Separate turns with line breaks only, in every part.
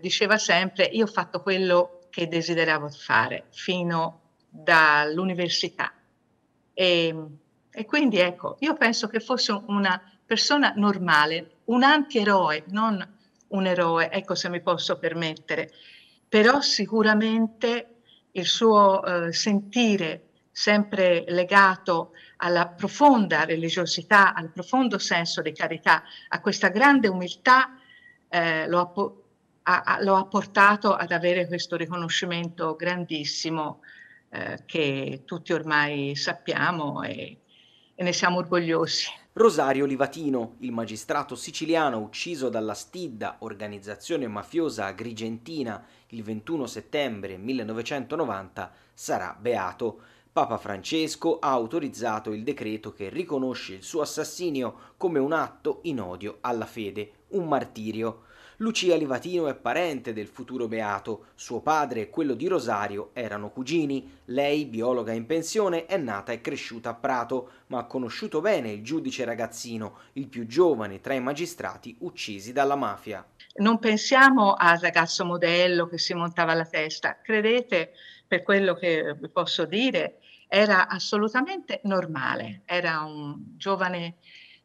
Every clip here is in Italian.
diceva sempre io ho fatto quello che desideravo fare fino dall'università. E, e quindi ecco, io penso che fosse una persona normale, un antieroe, non un eroe, ecco se mi posso permettere, però sicuramente il suo eh, sentire sempre legato alla profonda religiosità, al profondo senso di carità, a questa grande umiltà, eh, lo ha po- ha, ha, lo ha portato ad avere questo riconoscimento grandissimo eh, che tutti ormai sappiamo e,
e ne siamo orgogliosi. Rosario Livatino, il magistrato siciliano ucciso dalla Stidda, organizzazione mafiosa agrigentina, il 21 settembre 1990, sarà beato. Papa Francesco ha autorizzato il decreto che riconosce il suo assassinio come un atto in odio alla fede, un martirio. Lucia Livatino è parente del futuro beato, suo padre e quello di Rosario erano cugini, lei, biologa in pensione, è nata e cresciuta a Prato, ma ha conosciuto bene il giudice ragazzino, il più giovane tra i magistrati uccisi dalla mafia.
Non pensiamo al ragazzo modello che si montava la testa, credete, per quello che vi posso dire, era assolutamente normale, era un giovane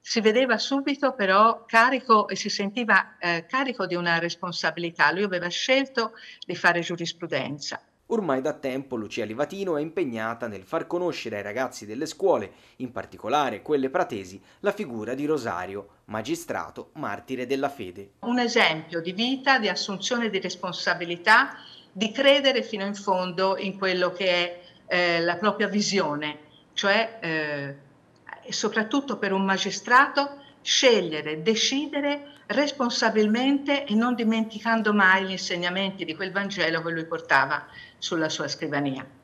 si vedeva subito però carico e si sentiva eh, carico di una responsabilità. Lui aveva scelto di fare giurisprudenza.
Ormai da tempo Lucia Livatino è impegnata nel far conoscere ai ragazzi delle scuole, in particolare quelle pratesi, la figura di Rosario, magistrato, martire della fede.
Un esempio di vita, di assunzione di responsabilità, di credere fino in fondo in quello che è eh, la propria visione, cioè eh, e soprattutto per un magistrato scegliere, decidere responsabilmente e non dimenticando
mai gli insegnamenti di quel Vangelo che lui portava sulla sua scrivania.